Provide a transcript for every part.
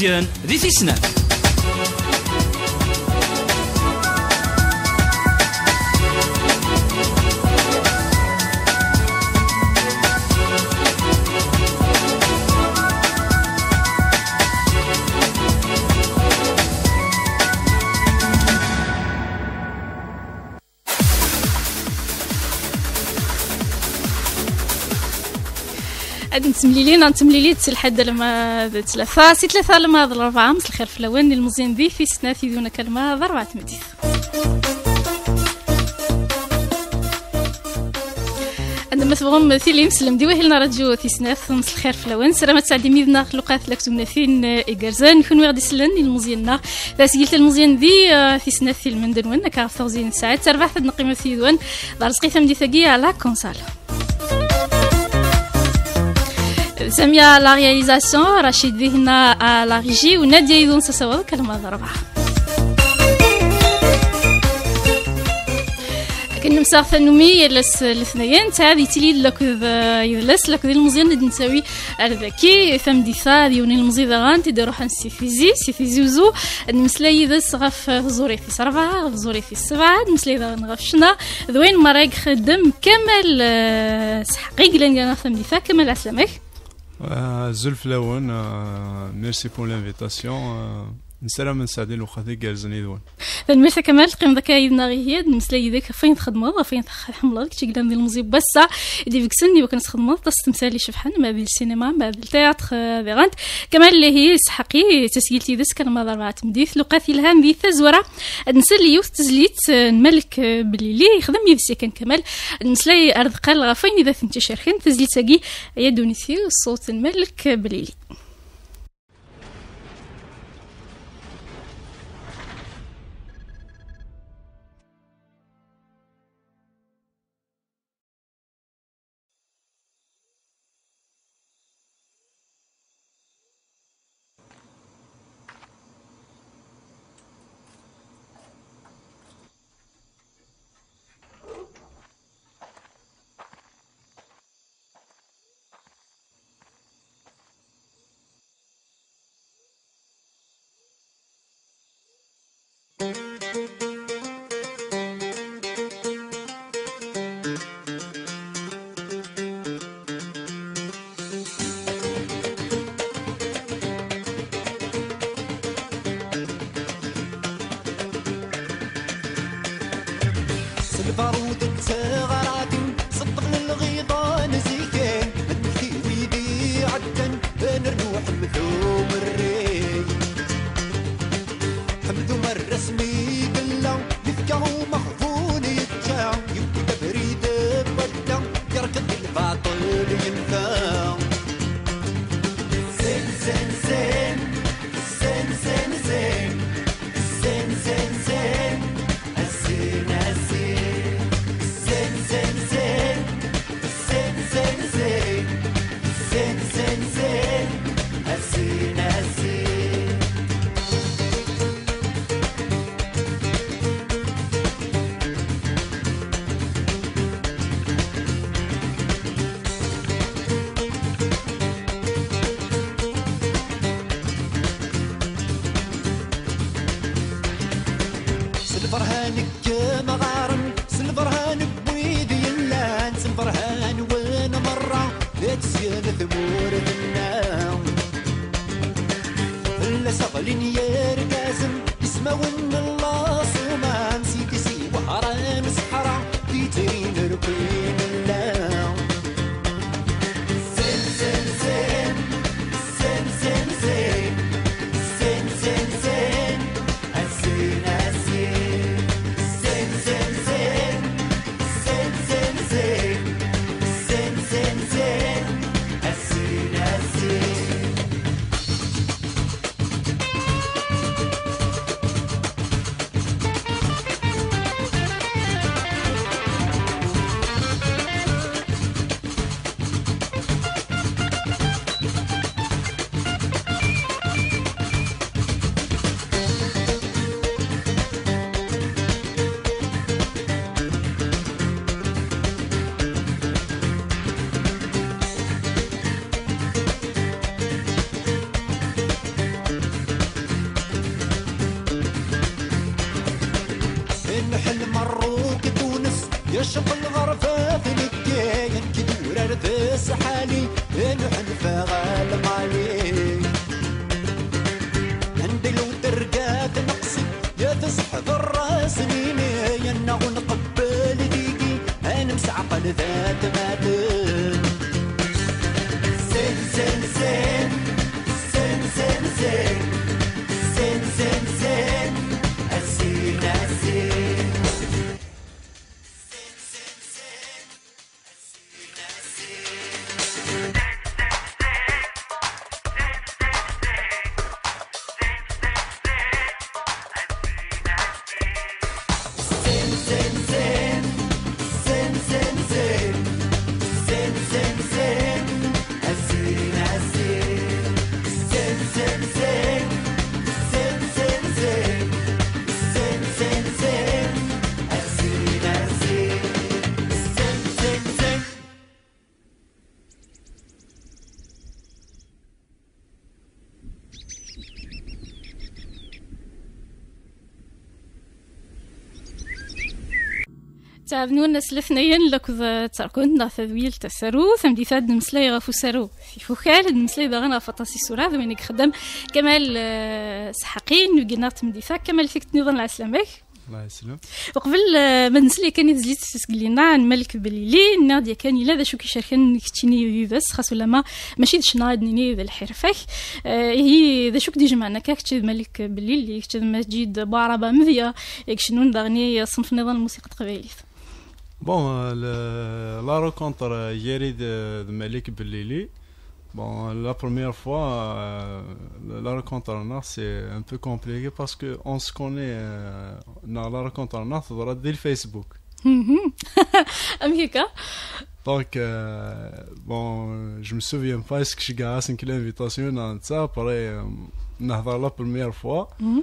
this is not. تمليلين تسي لحد لما ثلاثة سي ثلاثة لما ضربة عمس الخير في الأول المزين دي في سنة في دونك لما ضربة مديث أنا مثبغم في يمسلم دي وهلنا رجو في سنة مس الخير في الأول سرامة سعدي ميذنا خلقات لك تمنا فين إجرزان نكون وغادي سلن المزيان بس قلت المزين دي آه، في سنة في المندن وين كعرف توزين ساعات تربح نقيمة في دون دارس قيثم دي ثقية على كونسال سمية لا رياليزاسيون رشيد ذهنا لا ريجي ونادية يدون سسوال كلمة ضربه كنا مسافة نومي يلس الاثنين تاعي تيلي لكذ يلس لكذ المزيان نساوي الذكي ثم ديثا ديوني المزي غان تيدي روح سي فيزي وزو نمسلاي ذس غف زوري في سربعة غف زوري في السبعة نمسلاي ذا غف شنا ذوين مراك خدم كمل سحقيق آه، لان ثم ديثا كمل عسلامك Euh, Zulf Lawan, euh, merci pour l'invitation. Euh. نسلم نساعدي الوقت اللي كارزني يدوان فالميرت كمال تقيم ذاك يدنا غي هي نسلاي ذاك فين تخدم الله فين تحملوا داك الشيء ديال المزيب بس دي فيك سني وكنت تخدموا تستمثالي شبحان ما بين السينما ما بين التياتر غانت كمال اللي هي سحقي تسجيلتي ذس كان مدار مع تمديث لقاثي الهام ذي ثزورة نسلي يوث تزليت الملك بلي لي يخدم يفسي كان كمال نسلاي ارض قال غفين اذا تنتشر شرحين تزليت يدوني يدونيثي صوت الملك بليلي Thank you. تعبنونا سلفنيين لكذا تركونا ثويل تسرو ثمدي فاد نمسلي غفو سارو في فوخال نمسلي ذا دغنا فطاسي سورا وينك خدم كمال آه، سحقين وقنا تمدي فاك كمال فيك تنظن على سلامك الله يسلم وقبل آه، ما نسلي كان يزلي تسقلينا عن ملك بليلي نادي كان يلا ذا شو كي شاركن كتشيني خاص ولا ما ماشي دش نيني ذا الحرفك آه، هي ذا شوك دي جمعنا كاكتش ملك بليلي كتش مسجد باربا مذيا يكشنون دغني صنف نظام الموسيقى قبايليث Bon, euh, la rencontre hier euh, euh, de Malik bon la première fois, la rencontre en c'est un peu compliqué parce que on se connaît dans la rencontre en art, Facebook. Mhm. Donc, bon, je me souviens pas, est-ce que suis arrivé à 5 dans ça? Pareil, la première fois. Mhm.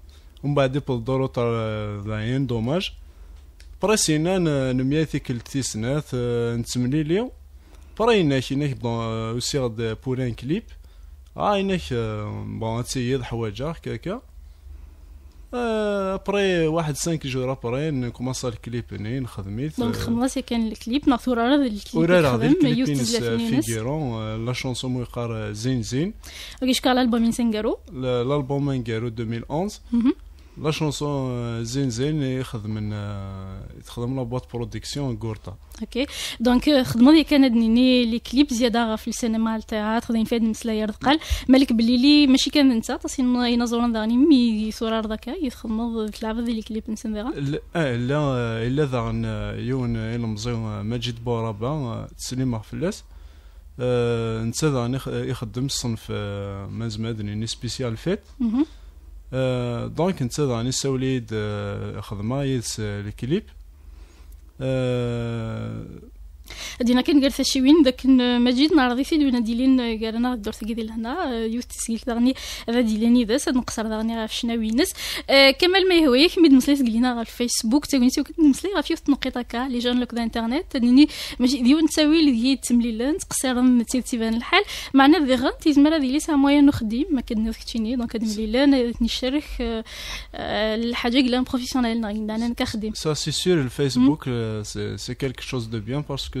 ومن بعد دورو تاع العين دوماج نمياتي كل تيسنات آه، نتمني ليو برينا كيناك بون سيغ بور بورين كليب عينك بون تسيد حواجه كاكا ابري آه، واحد 5 جور ابري نكومونسا الكليب ني نخدميت دونك آه، خلاص كان الكليب ناثور ورا الكليب ورا هذا الكليب فيغيرون لا شونسون يقار زين زين اوكي شكون الالبوم نسنقرو الالبوم نقرو 2011 لا شونسون زين زين يخدم من لا لابواط برودكسيون غورتا اوكي دونك خدمو لي كان دنيني لي كليب زياده في السينما التياتر دين فهاد المسلاير ثقال مالك بليلي ماشي كان انت تصين ينظرون داني مي صوره ذاك يخدمو تلعب ذي لي كليب نسن ذا لا لا الا ذا يون يلمزيو ماجد بورابا تسليمه فلاس انت ذا يخدم الصنف مازمادني سبيسيال فيت دونك نتا راني سوليد خدمه يس الكليب دينا كان آه، قال وين داك مجيد نعرضي في دونا ديلين قال انا ثقيل هنا لهنا يوت تسجيل داغني هذا ذا سد نقصر داغني غير وينس آه، كمال ما يهوي كميد مسليت قلينا غير الفيسبوك تاونيتي وكنت نمسلي غير في نقيط هكا لي جون لوك انترنت تانيني ماشي ديون نساوي اللي هي التمليلان تقصير تيبان الحال معنا ذي غن تيزمر هذه ليس موين نخدم ما كنت كتشيني دونك لان نشرح آه، الحاجه قلنا بروفيسيونيل انا كنخدم سا سي سور الفيسبوك سي كيلك شوز دو بيان باسكو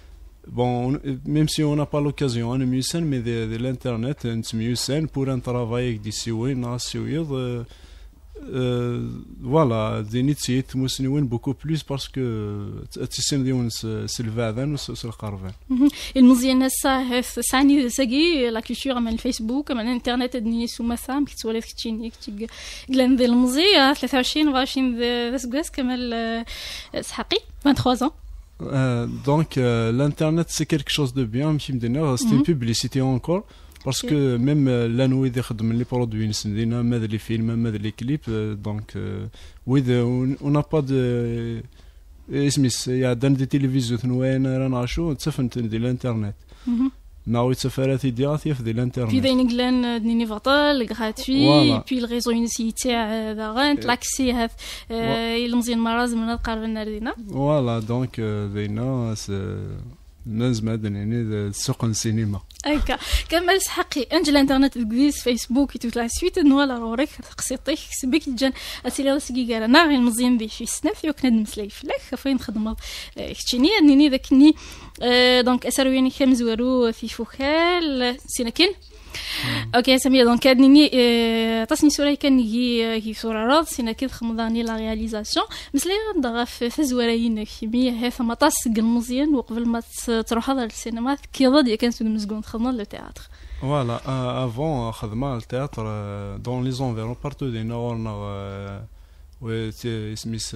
bon, même si on n'a pas l'occasion, on est mais de, l'internet, on est pour un travail avec des siouïs, euh, euh, voilà, des beaucoup plus parce que euh, nous c'est le vadan sur le carvan. Mhm. Et nous y en a ça, euh, euh, la culture, comme Facebook, comme l'internet, ni nous qui soit les qui glen de 23 comme 23 ans. Euh, donc euh, l'internet c'est quelque chose de bien c'est une mhm. publicité encore parce que même euh, la nuit les produits même les films même les clips donc on n'a pas de il y a des télévisions de l'internet mhm puis il y a l'Inglande gratuit, et puis le réseau universitaire euh, l'accès à euh, Voilà, donc euh, نزم هذا يعني سوق السينما هكا كما حقي انجل انترنت الكويس فيسبوك توت لا سويت لا روريك تقسيطيك سبيك جان اسيلا سكي قال انا غير مزيان بيه في سناف يوك ند مسلاي فلاك فين خدمت آه، كتشيني نيني ذاك ني آه، دونك اسرويني خمز ورو في فوكال سينكين اوكي سميه دونك كاني آه، عطاتني سوري كان آه، هي هي صورة راد سينا كي خمضاني لا رياليزاسيون مسلي ندغ في زوراين كيمي هي فما تاسق مزيان وقبل ما تروح هذا للسينما ضد يا كان سوق مزقون euh, euh, خدمة لو تياتر فوالا افون خدمه التياتر دون لي زونفيرون بارتو دينا ورنا و يسميس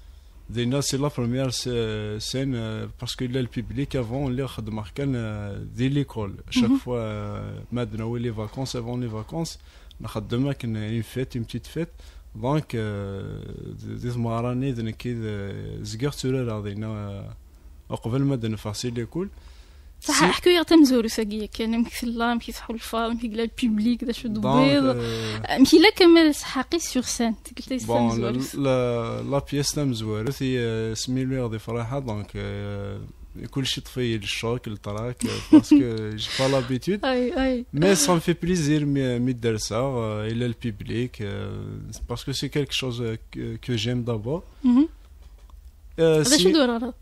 Déjà, c'est la première euh, scène euh, parce que là, le public avant l'air de marquer euh, de l'école. Chaque mhm. fois, maintenant, les vacances, avant les vacances, on a demain une fête, une petite fête. Donc, des marraines, des qui zgert sur la radina. قبل ما نفصل l'école بصح الحكايه تمزور وساقيك كان مكث الله مكي صحو الفا مكي البيبليك دا شو دوبيض euh, مكي لا كمال سحاقي سور سان تقلتي بون لا بيس تم مزوارث هي سميلو دي فرحه دونك كلشي طفي الشوك التراك باسكو جي با لابيتود مي سا في بليزير مي دارسها الى البيبليك باسكو سي كالك شوز كو جيم دابور آه، شنو دور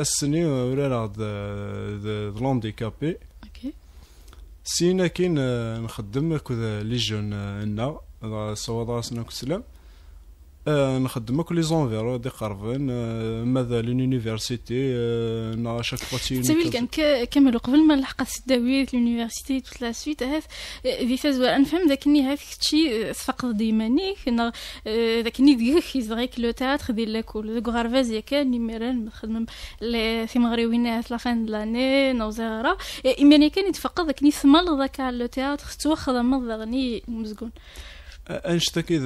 السني ولا لونديكابي اوكي سينا كي آه، نخدم كذا لي جون لنا آه، سوا راسنا كسلام آه، نخدم كل لي زونفير دي قربن آه، ماذا لونيفرسيتي آه، نا شاك فوا تي تبي كان كامل قبل ما لحق السداويات لونيفرسيتي توت لا سويت هاف دي فاز نفهم ذاك الني هاك تشي صفق ديمانيك نا ذاك الني ديك يزغيك لو تاتر ديال كول دو غارفاز كان نيميرال نخدم في مغربينا لا فان لاني نا وزارة إماني كان يتفقد ذاك ني ثمال ذاك لو تاتر توا مضغني ذغني مزقون انشتا انشتكي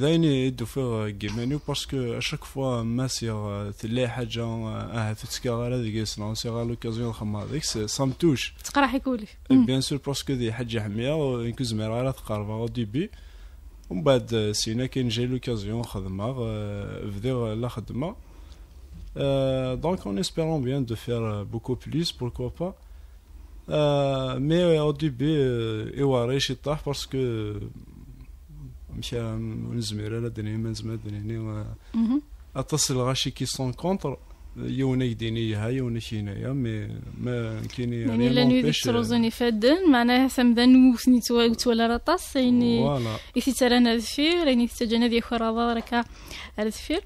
داين يدو في جيمانيو باسكو اشاك فوا ما سيغ تلاي حاجه اه تتسكا غالا ديك سنون سيغا لوكازيون نخمم هذيك سام توش تقراح يقولي أه، بيان سور باسكو ذي حاجه حميه ينكز مير غالا تقربا او ديبي ومن بعد أه، سينا كاين جاي لوكازيون خدمه بديغ أه، لا خدمه دونك اون اسبيرون بيان دو فير بوكو بليس بوركوا با مي او ديبي ايوا ريشي طاح باسكو مشى نزمير على دني ما نزمر دني هنا اتصل غاشي كي سون كونتر يونا يدينيها يونا يا مي ما كيني يعني, يعني لا نو ديك تروزوني فادن معناها ثمدا نوث نتوا ولا راطاس يعني فوالا إيثي ترانا دفير يعني تجانا ذي خرا راكا على دفير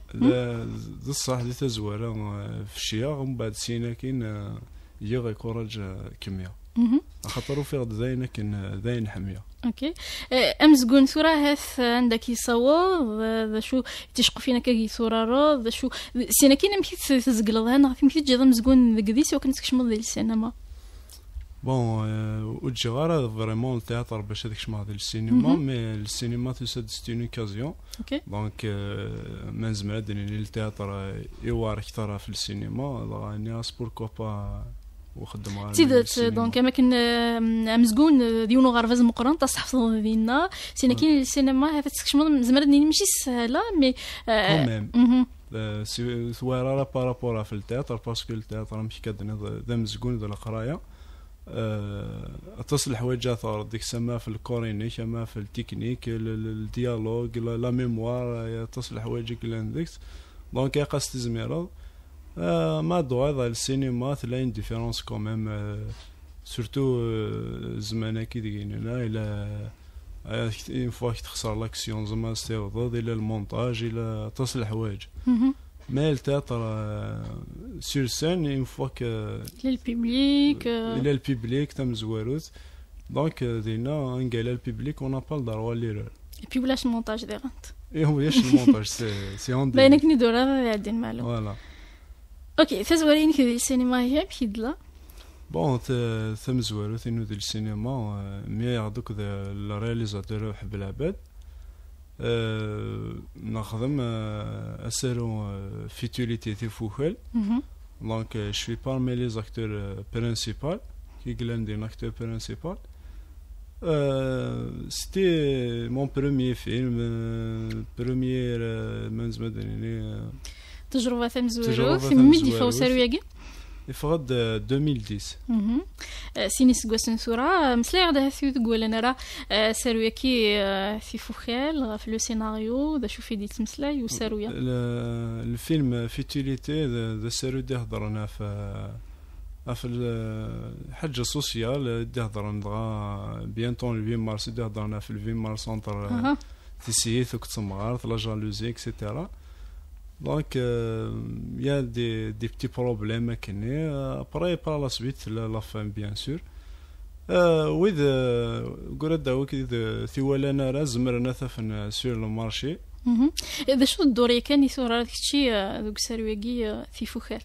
ذي الصح ذي تزوارا آه، في الشياغ ومن بعد سينا كين آه، يغي كوراج كمية خاطر فيغ داين كن آه، داين حمية اوكي eh, امس قون صوره هاث عندك يصوض ذا شو تشق فينا كي ثورا ذا شو سينا كينا مكي تزقلض انا في مكي تجي ذا مزقون قديس وكنت كشمض ديال السينما بون وجي غارا فريمون التياتر باش هذيك شمع ديال السينما مي السينما تسد ستين اوكازيون دونك ما دني التياتر يوار اكثر في السينما غاني بوركو كوبا وخدموا تيدات دونك اماكن آه، ديونو مقرن سينا آه. كاين السينما هذا تكشم ماشي سهله مي آه، راه بارابورا في التياتر باسكو التياتر ماشي كدني ذا مزقون ذا القرايه اتصل حوايج ثار ديك سما في الكوريني اما في التكنيك الديالوج لا ميموار اتصل حوايجك لان ديك دونك يقاس تزميرو ما دو هذا السينما تلاين ديفيرونس كوميم سورتو زمان كي دينا الى اون فوا تخسر لاكسيون زعما تيغضض الى المونتاج الى تصل الحوايج مي التياتر سور سين اون فوا ك للبيبليك الى البيبليك تم زواروت دونك دينا قال البيبليك اون ابال داروا لي رول اي بي ولاش المونتاج دي غانت اي هو ياش المونتاج سي اون دي باينك ندور هذا يعدي المعلوم فوالا اوكي تزورين كذي السينما هي بحد لا بون ثم زوالو ثينو ديال السينما مي دوك ذا الرياليزاتور وحب العباد نخدم اسيرو فيتوليتي تي فوخل دونك جو في بارمي لي زاكتور برينسيبال كي قلان دي اكتور برينسيبال سيتي مون بروميي فيلم بروميير منز مدني تجربه فهم زوجو في مدي فوسارو ياكي يفغد 2010 آه، آه، سينيس غوسن سورا آه، مسلاي غدا هاثيو تقول انا راه سارويا كي في فوخيل في لو سيناريو ذا شوفي دي تمسلاي وسارويا الفيلم فيتيليتي ذا سارو دي هضرنا في في الحجة سوسيال دي هضرنا دغا بيانتون الفي مارس دي هضرنا في الفي مارس سونتر تسييث وكتسمغار لا جالوزي اكسيتيرا Euh, euh, إيه، دونك يا آه، آه، إيه، آه، إيه. دي دي بتي بروبليم اكني ابري بار لا سويت لا فام بيان سور ويد قرد داوك ثوال انا راه زمرنا ثفن سور لو مارشي اذا شو الدور كان يثور هذاك الشيء ذوك السرويكي في فوكال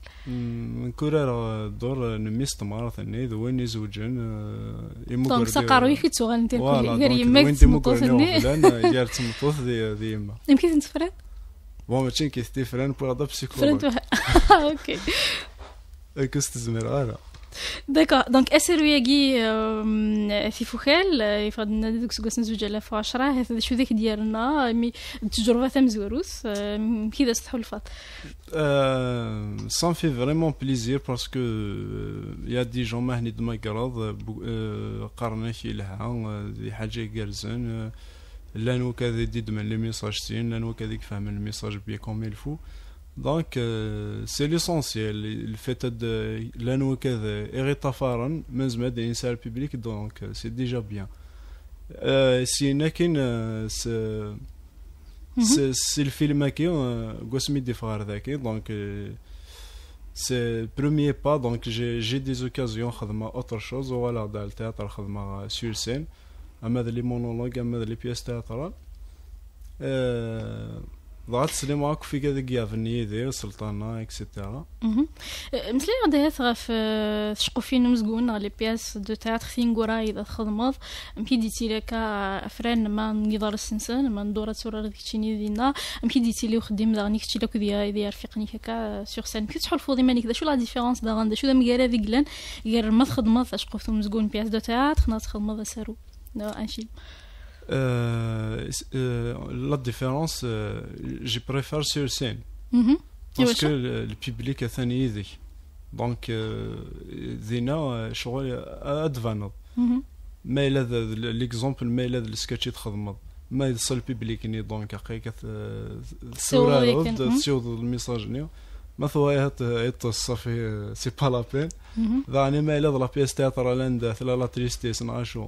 نكورا دور نميست مرات اني وين يزوجن يمكن دونك سقارو يفيد تسوغل انت غير يماك تمطوط اني غير تمطوط ذي يما يمكن تفرد بون ماشي كيستي فران بوغ دا بسيكولوج فران اوكي كوست زمر غالا داكور دونك اسر وياكي في فوخال يفرض لنا دوك سكاس نزوج الاف وعشرة هذا شو ذاك ديالنا مي التجربه ثم زوروس كي استحوا الفاط سان في فريمون بليزير باسكو يا دي جون ما هني دماغ قرض قرنا كي لها دي حاجه كارزون là nous qu'est-ce dit le message c'est là nous quest qui fait le message bien comme il faut donc euh, c'est l'essentiel le fait de là nous qu'est-ce héritafaran mais mais public. donc euh, c'est déjà bien euh, si nakin c'est c'est le film qui on gosmi de faire donc c'est le premier pas, donc j'ai des occasions de faire autre chose, voilà, dans le théâtre, je sur scène. اما ذا لي مونولوج اما ذا لي بياس آه، تياترال ضغط تسليم راك في كذا كياف يدير سلطانة اكسيتيرا مثلا غدا غف في مزقون لي بياس دو تياتر ثينغورا اذا تخدمض امكي ديتي لك افران ما نقدر السنسان ما ندور تورا ديك تشيني دينا امكي ديتي لي وخدم داغني كتي لك ديا ديا رفيقني هكا سيغ سان كي تحلفو ديما نيك شو لا ديفيرونس غندا شو دا مقالا ذيك لان غير ما تخدمض في مزقون بياس دو تياتر خنا تخدمض سارو Non, un film. Euh, euh, la différence, euh, je préfère sur scène. Mm -hmm. Parce que le, le public est un دونك زينا شغل ادفانو ما الا ليكزومبل ما الا السكتش تخدمض ما يصل بيبليك ني دونك حقيقة السورة تسيوض الميساج نيو ما ثوايا يط صافي سي با لابين ذاني ما الا لا بيس تياتر لاند لا تريستيس نعاشو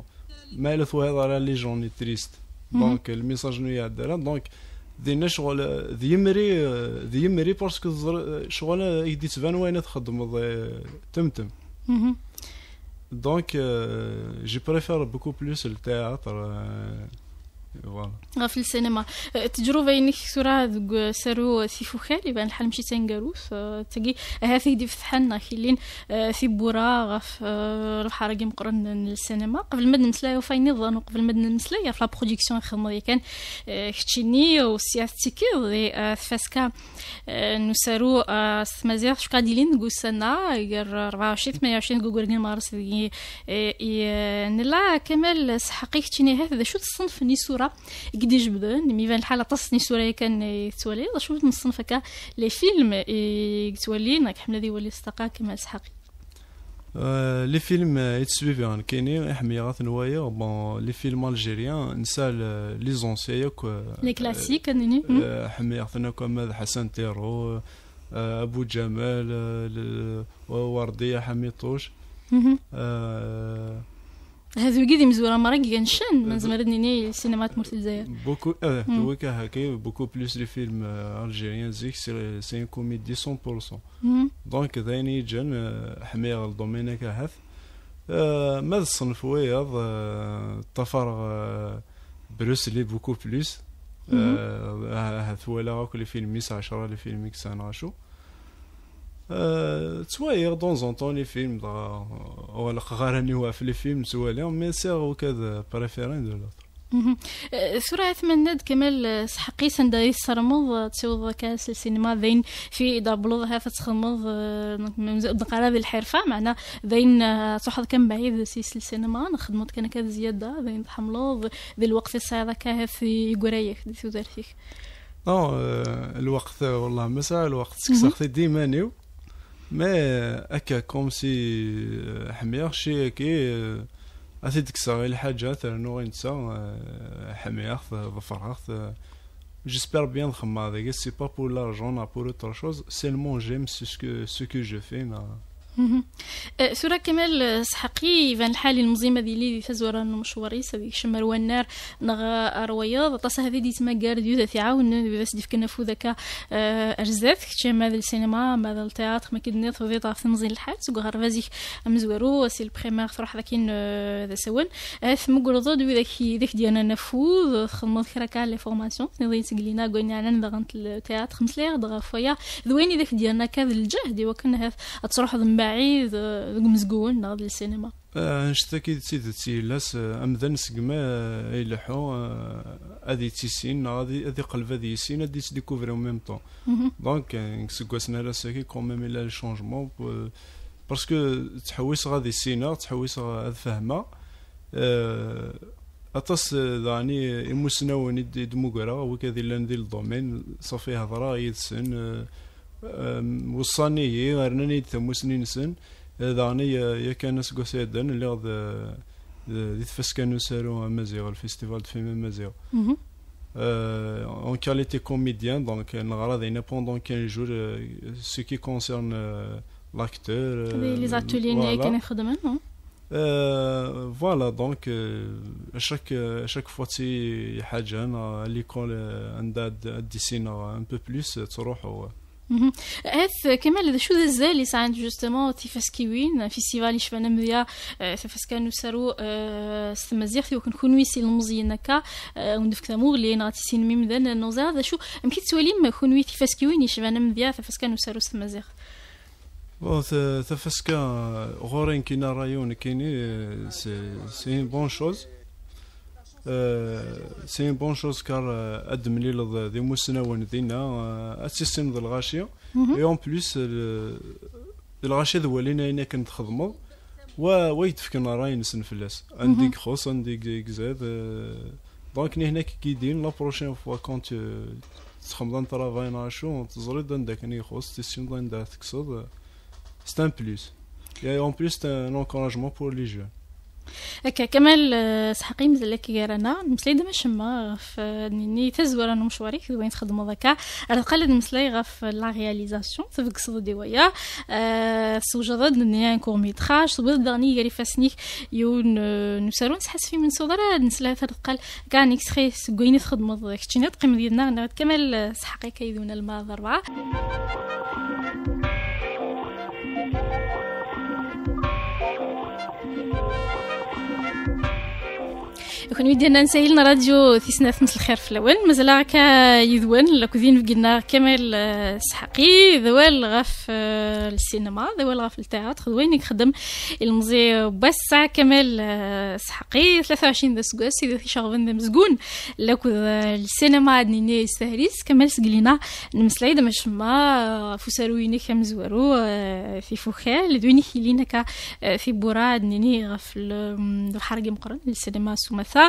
مالث على لي جون تريست دونك الميساج نو يعدل دونك دينا شغل ذي ديمري ذي باسكو شغل يدي تبان وين تخدم تمتم دونك جي بريفير بوكو بلوس التياتر في السينما التجربه اللي سورة ذوك سارو سي خال يبان الحال مشي تنقاروس تقي هاثي دي فتحنا خلين في بورا غاف ربحا راكي مقرن للسينما قبل ما نمسلاي فاين نظن وقبل ما نمسلاي في لا برودكسيون خدمة دي كان كتشيني وسياس تيكي دي فاسكا سارو سمازيغ شكا ديلين نقول سنة غير 24 28 كوكور مارس نلا كمال سحقي تشيني هذا شو تصنف نيسو الصوره قد جبدون مي بان الحاله تصني الصوره كان تولي شفت من الصنف هكا لي فيلم راك كحمله ذي ولي استقا كما اسحاقي آه، لي فيلم يتسويفي كاينين يحمي غات نوايا بون لي فيلم الجيريان نسى لي زونسي ياك لي كلاسيك آه، حمي غاثنا كما حسن تيرو آه، ابو جمال ورديه حميطوش هذا كيدي مزوره مرق من مازمر نيني سينمات تمرت الجزائر بوكو اه هو هكا بوكو بلوس لي فيلم اه، الجيريان زيك سي ان كوميدي 100% دونك ذاني جن اه، حمير الدومين هاث اه، ما الصنف ويض تفرغ بروس لي بوكو بلوس هاث ولا كل فيلم ميس 10 لي فيلم كسان غاشو تسوايع دون زون طون لي فيلم ولا غير راني واقف لي فيلم سواليهم مي سيغ وكذا بريفيرين دو لوتر ثمان ند كمال سحقي سنداي يسرمض تسوض كاس السينما ذين في هافة فتخمض نقرا ذي الحرفة معنا ذين تحض كم بعيد سيس السينما نخدمو كان كاد زيادة ذين تحملوض ذي الوقت الصعيدة كاه في قرايك دي فيك الوقت والله مساء الوقت سكسختي ديما نيو Mais avec la com, c'est pmeur. C'est que, à cette extrait, la chose, c'est que, non, les gens va faire ça. J'espère bien que ce C'est pas pour l'argent, ou pour autre chose. Seulement, j'aime ce que, ce que je fais أه، سورة كمال أه، سحقي فان الحالي المزيمة دي اللي تزور المشواري سوي شمر والنار نغا روياض طاس هذي دي ديو قارد يوذا تعاون بس ديف كنا فو ذاك أه، أجزاث كتشي ماذا السينما ماذا التياتر ما كد نيط وذي طاف مزين الحال سوق غرفازي فازيك مزورو سي البخيمار تروح ذاكين ذا سوان ثم قرضو دو ذاك ذاك ديانا نفوذ خدمو ذكركا لي فورماسيون نظيم تقلينا قولنا على نضغنت غنت التياتر خمس ليغ دغا فويا ذويني ذاك ديالنا كاذ الجهد وكان هاذ تروح ذم معي آه، مزقون نهار كي تسيد تيدتي لاس آه، امذن سقما آه، يلحو هادي تيسين euh، غادي هادي قلب هادي يسين هادي تديكوفري اون ميم طون دونك نسقواسنا لاس كي كون ميم الى الشونجمون باسكو تحويس غادي سينا تحويس غادي فهمه يعني داني يمسناون دموغرا وكذا لان ديال الدومين صافي هضره يدسن وصاني غرناني تموسني نسن داغني يكان اسكوس يدن اللي غد دي تفسكانو سارو مازيغ الفيستيفال فيلم مازيغ en qualité comédien, donc pendant 15 jours, ce qui concerne l'acteur. les ateliers voilà. donc chaque, chaque fois que tu à l'école, un dessine un peu plus, tu هاث كمال شو ذا الزالي ساعند جوستمون تيفاس كيوين فيستيفال يشفانا مذيا تيفاس كانو سارو ستمازيغ ثيو كنكون ويسي المزيان هكا ونفك ثامور لي نغاتي سين ميم ذا النوزا ذا شو مكي ما كونوي تيفاس كيوين يشفانا مذيا تيفاس كانو سارو ستمازيغ بون تفاسكا غورين كينا رايون كيني سي اون بون شوز سي بون شوز كار اد مليلض ذي مسنون دينا اسيستيم ذا الغاشيه اي اون بليس الغاشي ذوالين اين كنت تخدمض و ويتفكن راي نسن فلاس عندك خوص عندك زاد دونك ني هناك كيدين لا بروشين فوا كون تخمض ان ترافاي ناشو تزريد عندك ني خوص تيسيم عندك تكسد سي ان بليس يا اون بليس ان انكوراجمون بور لي جون هكا كمال آه، سحقي مزال كي رانا نمسلي دما شما في آه، ني تزور انا مشواري كي دوين تخدمو هكا راه قال نمسلي غاف لا رياليزاسيون تفك دي ويا سو جرد ني ان كور ميتراج سو سوجد داني يري فاسنيك يون نسارو نسحس في من صدره نسلا تقال كان اكسخي سكويني تخدمو داك تشينا تقيم ديالنا كمال آه، سحقي كيدونا الماضي ربعه كون ديالنا نسهل راديو تيسنا ثمس الخير في الاول مازال كا يذوان لا لكوذين قلنا كمال السحاقي آه، ذوال غاف السينما آه، ذوال غاف التياتر ذوين يخدم المزي بسع كمال آه، سحقي 23 ذا سكوس سيدي في شغبن ذا مزقون لكوذ السينما عدني سهريس كمال سقلينا نمسلاي دا مش ما ويني فوسارويني زوارو في فوخال دويني خلينا كا في بورا عدني غاف الحرق مقرن السينما سمثا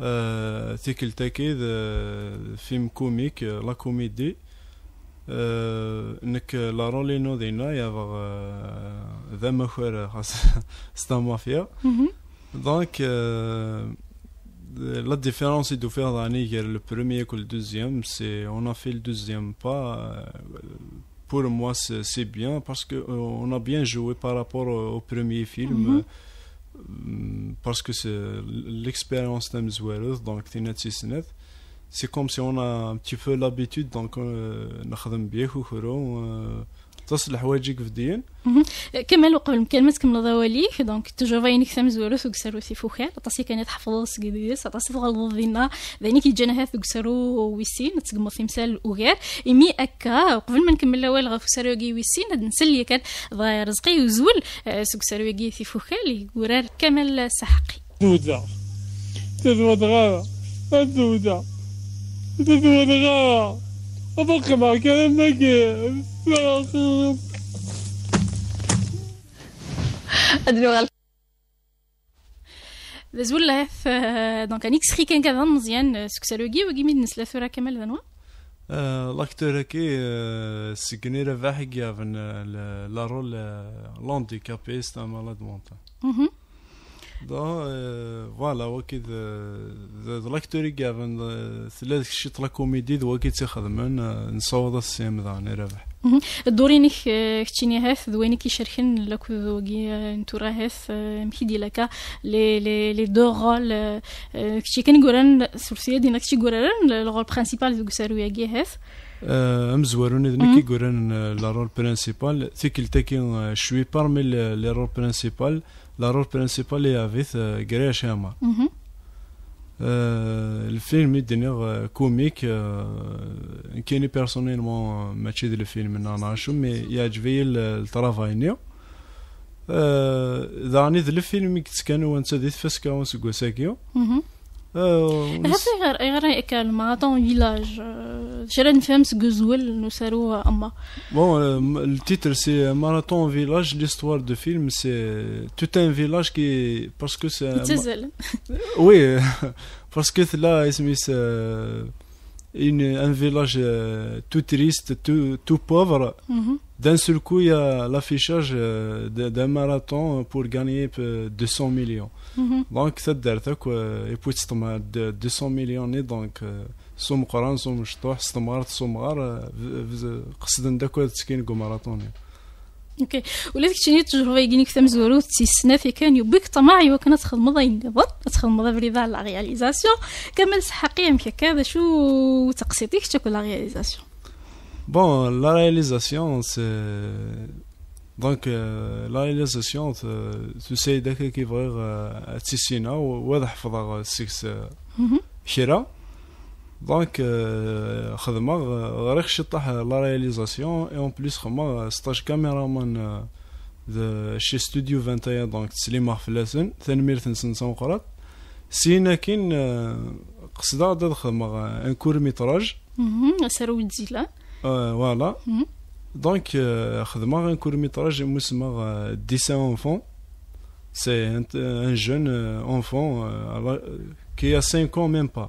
Euh, c'est تاكيد film comique euh, la comédie انك euh, لا la دينا يافغ ذا مخور ستا مافيا Donc, la différence est de faire l'année le premier que le deuxième, c'est on a fait le deuxième pas. Pour moi, c'est bien parce qu'on a bien joué par rapport au, premier film. Mhm. Mm, parce que c'est l'expérience de donc c'est comme si on a un petit peu l'habitude donc euh, on a bien euh, تصلح واجيك في الدين كمل قبل مكلمتك من ضواليك دونك تجربين كثر مزورت وكسرو في فوخي طاسي كان تحفظ سكيديس طاسي تغلظ دينا ذاني كي جانا هاث وكسرو ويسين تسقمو تمثال وغير إمي أكا وقبل ما نكمل لوال غا فوكسرو كي ويسين نسلي كان ضا رزقي وزول آه، سكسرو كي في فوخال ورار كمل سحقي دودا تدود غارة تدودا تدود غارة Bakma كلامك ادري غلط زول لاث دونك انيك سخي كان كذا مزيان سكسالوغي وكي أه، أه، من نسلا أه، ثورا كمال ذنوا لاكتور كي سكني رفاحي كيافن لا رول لونديكابي ستا مالاد مونتان فوالا ذا لاكتوري كافن ثلاث شيطلا كوميدي وكي تيخدمن نصوض السيم ذاني رابح دورينك كتشيني هاث كي شرحن لك ذوكي نتورا هاث مخيدي لك لي لي لي دو رول كان كنقولن سورسيا دينا كتشي قولن الغول برينسيبال ذوك ساروياكي هاث مزورون اذن كي قولن لا رول برينسيبال ثيكل تاكي شوي بارمي لي رول برينسيبال لا رول برينسيبال هي فيث غريا شاما الفيلم يدنيغ كوميك كاني بيرسونيلمون ماشي ديال الفيلم انا نعرفو مي يعجبني الترافاي ني داني ذا الفيلم كانوا وانت ديت فاسكا وانسكو ساكيو euh ça fait genre genre il y a un marathon village genre un film ce güzel nous sarouma bon euh, le titre c'est euh, marathon village l'histoire du film c'est tout un village qui parce que c'est oui parce que là il s'est un village euh, tout triste, tout, pauvre. Mhm. D'un seul coup, il y a l'affichage euh, d'un marathon pour gagner 200 euh, millions. Mhm. Donc, cette quoi, et puis 200 millions, et donc, marathon. Hein. اوكي ولات كتشني التجربه يجيني كثم زورو تيسنات كان يبيك طماعي وكنا تخدم ضي النظر تخدم ضي بريضا لا رياليزاسيون كامل سحقي هكا باش شو تقسيطيك تاكل لا رياليزاسيون بون لا رياليزاسيون سي دونك لا رياليزاسيون سي داك كيبغي تيسينا وواضح فضا سيكس شيرا دونك خدمه خشي طاح لا رياليزاسيون اي اون بليس خدمه ستاج مان شي ستوديو 21 دونك تسليمه فلاسن تنمير تنسن سنقرات سينا كين قصدا دا خدمه ان كور ميتراج سروج لا فوالا دونك خدمه ان كور ميتراج مسمى ديسان اونفون سي ان جون اونفون كي 5 ans même pas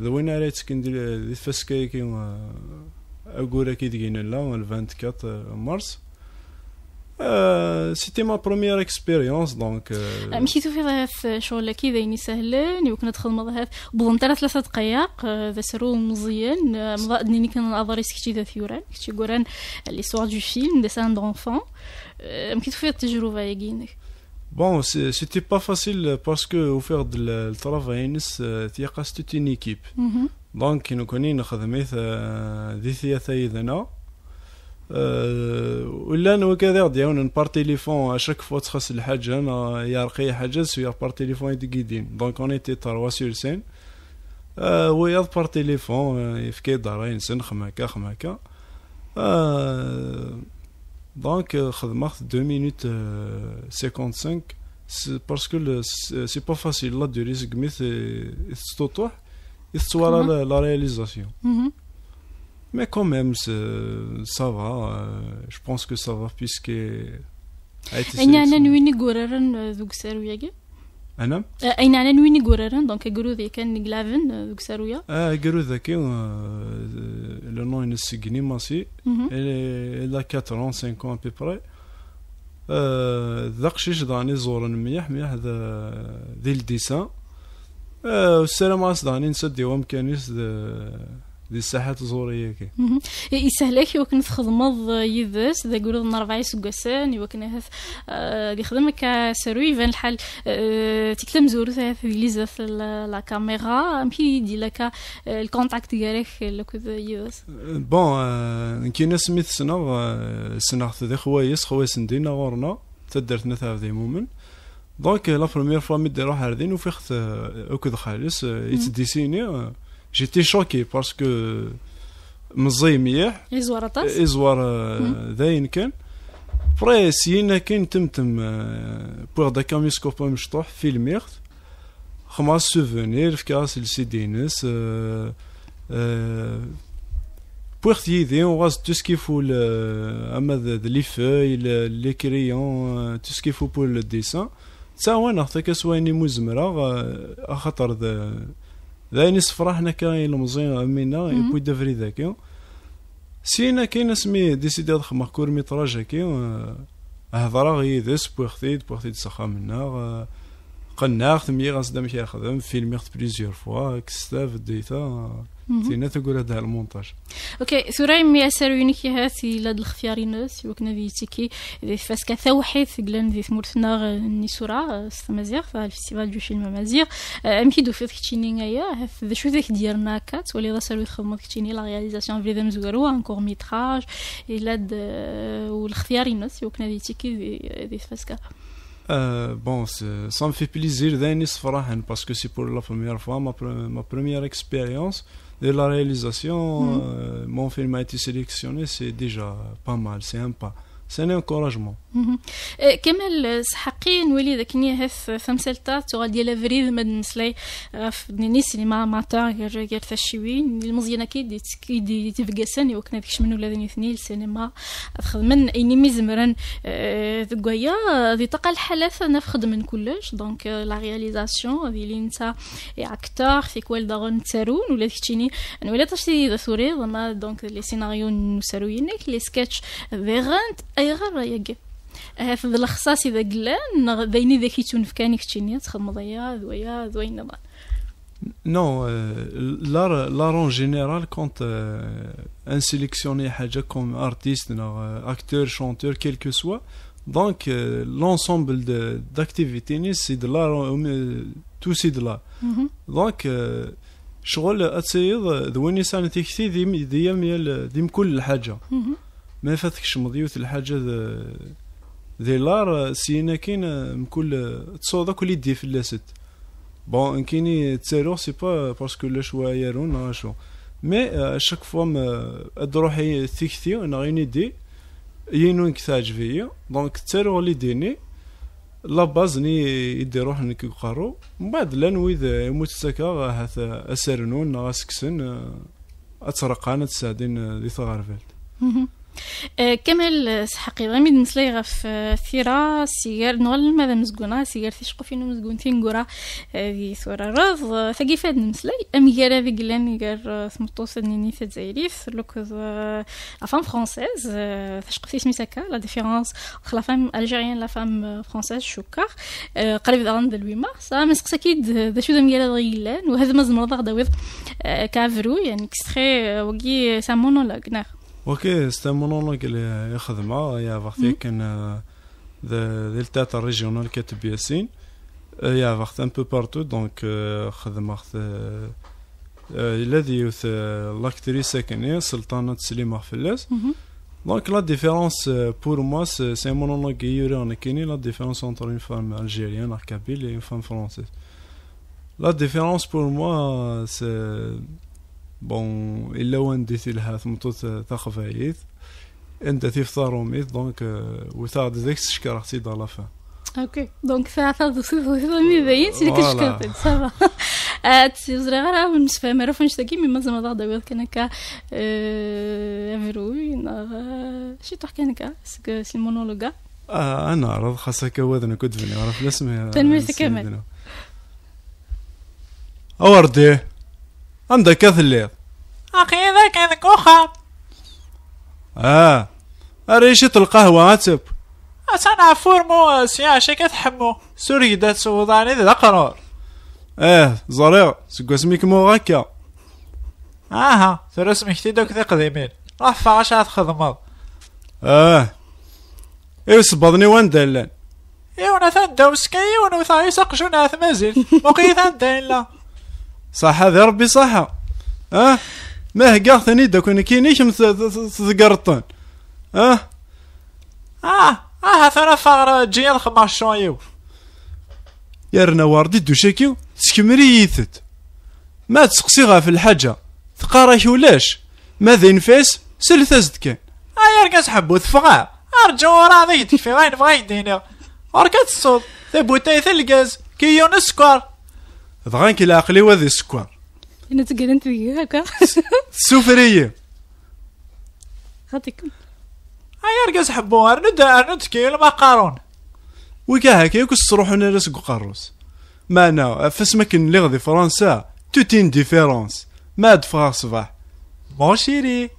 d win ara yettekken di tfaska-agi كي agi deg i nella 24 mars سيتي ما بروميير اكسبيريونس دونك مشيتو في في شغل كي يعني ذاين يسهلن كنا تخدم ضعف بون ترى ثلاثة دقائق uh, ذا سرو مزيان uh, مضادني كان اضريس سكتي ذا ثيوران كتي لي سوار دو فيلم دي سان دونفون uh, مشيتو في التجربة يقينك بون سيتي با فاسيل parce que au faire le travail, tu euh, as toute une équipe. دونك كانوا كوني نخدميت ديثيا ثايدنا أه ولا وكذا ديالنا نبار تيليفون اشاك فوا تخص الحاجة انا يا رقي حاجة سويا بار تيليفون يتقيدين دونك اون ايتي تروا سور سين أه ويا بار تيليفون يفكي دارين سن خماكا خماكا أه Donc, je 2 minutes 55 euh, parce que c'est pas facile là de risque c'est et mhm. la, la réalisation mhm. mais quand même ça va euh, je pense que ça va puisque انا أه، اين انا نويني غوررن دونك غروذي كان غلافن سارويا اه, أه، غروذا كي أه، لو نو ان سيغني ماسي لا 4 ans 5 ans à ذاك شي جداني قشيش داني زورن مليح مليح ديل ديسان السلام عليكم داني نسدي وامكانيس دي الساحات زوريه كي يسهلك وكن تخدمض يدس ذا قولوا لنا ربع سقسان يوكن هث دي آه، يخدمك سروي فان الحال آه، تكلم زور ثلاث ليزا لا كاميرا امكي دي لك آه، الكونتاكت ديالك لك يذس بون كي ناس ميت سنا سناخت ذي خوايس خوايس ندينا غورنا تدرت نثا ذي مومن دونك لا بروميير فوا مدي دير روح هاردين وفيخت اكد خالص يتديسيني جيتي شوكي باسكو مزي مليح يزوار طاس يزوار داين كان بري سينا كاين تمتم بوغ دا كاميسكوب مشطوح فيلميغت خماس سوفونير في فكاس لسيدي نس بوغت يدي واز تو سكيفو اما لي فوي لي كريون تو سكيفو بور لو ديسان تساوان اختك سويني مزمرة خاطر ذاين صفرا حنا كاين المزيان امينا يبوي دافري ذاك سينا كاين اسمي ديسيدي ضخمة كور ميتراج هاكي هضرا يدس بوختيد بوختيد سخا منا قناخ ثمي غنصدم كي يخدم فيلم يخت بليزيور فوا كستاف ديتا آه. Mhm. تينا تقول هذا المونتاج اوكي ثوراي مي اسر اساروينك يا سي لاد الخفياري ناس وكنا فيتيكي فاس كثوحيث قلن ذي ثمورتنا ني سورا في الفيستيفال دو فيلم مازيغ امكي دو فيت كتشيني غايا ذا شو ذاك ديال كات ولا ذا ساروي خدمت كتشيني لا رياليزاسيون في ذم زوارو ان كور ميتراج لاد آه، والخفياري ناس وكنا فيتيكي ذي فاس Euh, bon, ça me fait plaisir d'Anis Frahan parce que c'est pour la première fois ma, pre ma première expérience. de la réalisation, mm. euh, mon film a été sélectionné, c'est déjà pas mal, c'est un pas. سي ان انكوراجمون أه، كمال سحقي نولي ذاك نيا هث ثمسلتات وغادي ديال افريل ما نسلي أه، في ني سينما ماتا غير غير تشوين المزيان اكيد تبقى تفقاساني وكنا ديكش منو ولا ذني ثني السينما من اني مزمرن أه، ذكويا ذي طاقه الحلاث انا في خدمه كلش دونك لا رياليزاسيون لي اللي انت اكتور في كوال دارون تارون ولا انا ولا تشتي ذا سوري دونك لي سيناريو ينك لي سكتش فيغنت اي غير رايك أه، في الخصاص اذا قلا ذيني ذاك يتون في كاني كتشيني تخدم ضيا ذويا ذوي نظام نو لار لار اون جينيرال كونت ان سيليكسيوني حاجه كوم ارتيست اكتور شونتور كيلكو سوا دونك لونسومبل داكتيفيتي ني سي دو لار تو سي دو لار دونك شغل اتسيد ذويني سانتيكتي ديم ديم كل حاجه ما فاتكشمض يوث الحاجه ذي لار سينا كاين مكل تصودا كل يدي في اللاسد بون كيني تسالو سي با باسكو لا شوا يارون لا شو مي شاك فوا اد روحي تيكثي انا غيني دي ينو فيا دونك تسالو لي ديني لا باز ني يدي روح نكي قارو من بعد لا نويد يموت ساكا هاث اسرنون اسكسن اترقانا آه، تساعدين دي آه، ثغارفيلد آه، كمال سحقي غامي المسلاي غف ثيرا سيار نغل ماذا مزقونا سيار ثيشقو فينو مزقون تينقورا ذي آه، ثورة رض آه، فقيفة ام أميارا ذي قلان يقر ثمطوس نيني تزايريف لوك لافام فرانسيز ثيشقو في ساكا لا ديفيرانس وخ لافام ألجيريان لافام فرانسيز شوكا قريب دغان دا لويما سا مسقس أكيد ذا شو ذا ميارا غيلان وهذا مازمرض غداويض كافرو يعني كستخي وقي سا مونولاغ نعم. Ok, c'est un monologue qui a été fait, il y a eu un théâtre régional qui a été créé, il y a eu un peu partout, donc il y a eu un peu de... Il y a eu l'actrice qui donc la différence euh، pour moi, c'est un monologue qui a été créé, il y a eu différence entre une femme algérienne, la cabine, et une femme française. La différence pour moi, c'est... بون الا وان ديتي لها ثمطوت تاخفايت انت تيفطاروميت دونك وثاد ديزيكس شكر اختي دا لافان اوكي دونك فاعفا بصيف وثمي باين سيلك شكرت سافا تسي زرا غرا ونسفا ما رفنش تاكي مي مازال ما ضغط كان هكا افروي شي تحكي كان هكا سي مونولوغا انا عرض خاصك وذنك كنت عرف الاسم تنميرتك كمان اوردي عندك كث الليل اخي اذا كان كوخر اه ريشة القهوة اتب اسانا فورمو سيا شي كتحمو سوري دا سوضاني ذا قرار اه زريع سكو اسميك مو غكا اها سر اسمي حتي دوك ذي قديمين راه فاش خدمه اه ايو سبضني وان دلن ايو نثان دوسكي ونثاي سقشو ناث مازل مقيثان دلن صح هذا ربي صحة اه ما هقا ثاني دا كون كينيش تقرطن اه اه اه ثرا فار جيال خمار يا رنا واردي دو شاكيو تكمري يثت ما تسقسيغا في الحاجة تقارش ولاش ماذا ينفاس سلثازد كان اه يرقص حبو ثفغا ارجو راضي تكفي وين فغاين دينا اركات الصوت ثبوتاي ثلقاز كي يونس سكر بغاك الى عقلي وذي السكوى انا تقلنت بيا هكا سوفري خاطيك هيا رقص حبوار ندى نتكي لما قارون ويكا هكا يكس تروحو نرس قاروس ما انا فاسمك اللي غادي فرنسا توتين ديفيرونس ما دفاغ صباح بون شيري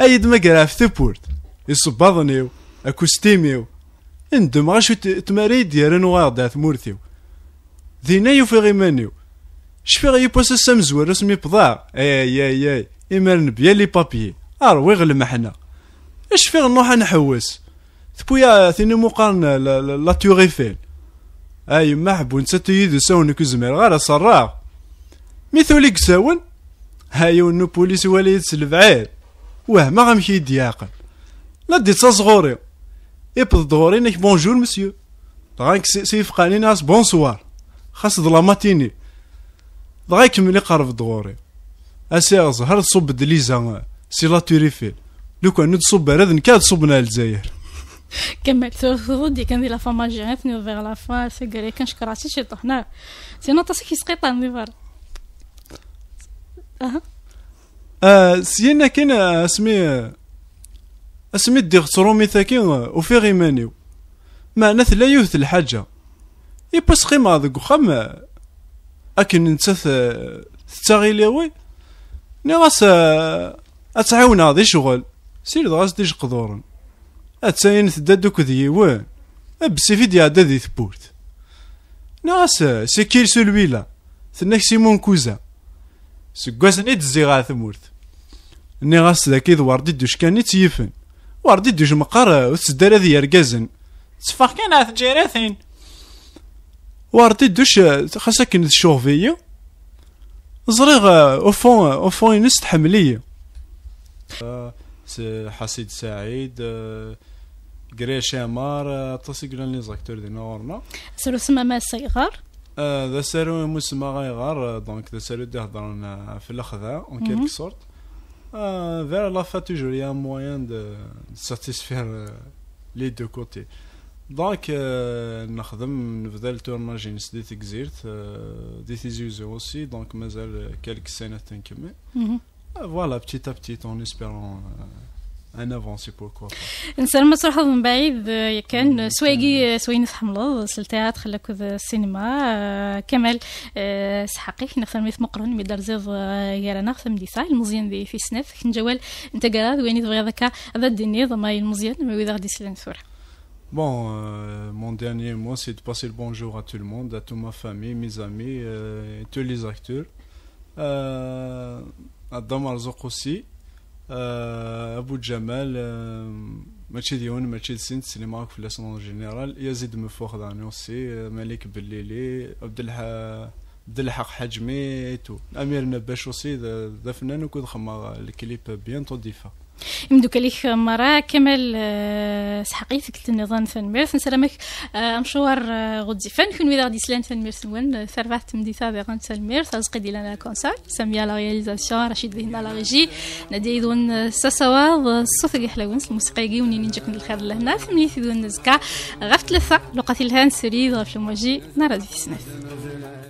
ايد ما في ثبورت يصبضنيو اكوستيميو اندم غاشو تماريد ديال نوار دات مورثيو دينا يوفيغ إيمانيو غي يبوس السمزور اسمي بضاع اي اي اي إمار نبيا لي بابيي أروي غلمحنا شفيغ نروح نحوس ثبويا ثيني مقارنة لا توريفيل اي ما حبو نسات يدسون كزمير غير صراغ ميثولي كساون هايو نو بوليس ولا يتسلف عيل واه ما غامشي يدي عاقل لا دي صغوري يبض ظهوري نك بونجور مسيو غانك سيفقاني ناس بونسوار خاص ظلاماتيني لاماتيني دغا يكمل يقرب دغوري اسي زهر صب دليزا سي لا توريفيل لو كان تصب راد نكاد صبنا الجزائر كمل دي كان دي لا فما جافني فيغ لا فا سي قالي كان نعم. سي شي طحنا سينو تاسك يسقيطا نيفر اها آه سينا كاين اسمي اسمي ديغ ترومي ثاكي وفيغ ايمانيو معنات لا يوث الحاجه اي باس قيمة دق وخام اكن انت تتاغي ليوي ني غاس اتعاون هذا شغل سير غاس ديش قدورن اتساين تدا دوك ديوان بسيفي دي عدا دي ثبوت ني غاس سكير سولويلا ثناك سيمون كوزا سكواس نيت الزيغا ثمورت ني غاس داكي وردي دوش كان نتيفن وردي دوش مقر وتسدار ذي يرقازن تفاح كان عاد جيراثين واردي دوش خاصك نشوفيه زريغ اوفون فون ينس تحمليه حسيد سعيد قريش تصيق تسجل لي زاكتور دي نورنا سلو سما ما صغار آه، ذا سارو موسما غيغار آه، دونك ذا سارو دي هضرنا في الاخذة اون كيلك سورت فير لا فا توجور يا موان دو ساتيسفير لي دو كوتي دونك نخدم نبدا تورناج نسديت كزيرت دي تيزيوزي اوسي دونك مازال كالك سنة تنكمل فوالا بتيت ابتيت اون اسبيرون ان افونسي بوركوا انسان تروح من بعيد كان سواقي سوي نفهم لوض سلتيات خلاك السينما كمال سحقي نخدم ميث مقرن مي دار يا يرانا خدم ديسا المزيان في سناف حنا جوال انت قراد وين تبغي هذاك هذا الدنيا ضمايل المزيان ما ويدا غادي سلان ثوره Bon, euh, mon dernier mot, c'est de passer le bonjour à tout le monde, à toute ma famille, mes amis, euh, et tous les acteurs. Euh, Adam à aussi. Euh, Abou Jamal, Mathieu Dion, Mathieu Sint, c'est les marques de la en général. Yazid Mefourdani aussi, Malik Bellili, Abdelhaq Hajmi et tout. Amir Nabesh aussi, Dafnan, ou Koudkhama, le clip bientôt différent. يمدوك كليك مرا كمال سحقي آه، فكت النظام فن ميرس نسلمك آه، مشوار آه، غدي فن كون ويدا غادي سلان فن ميرث ون ثرفات ثابي غان سن ميرس أزقي ديلا لا كونسال سامية لا رياليزاسيون رشيد بهنا لا ريجي نادي يدون ساسواض الصوت اللي حلا ونس الموسيقى ونين نجيك الخير لهنا فمني يدون نزكا غفت لثا لقاتي الهان سريد غفت الموجي نرى دي سنة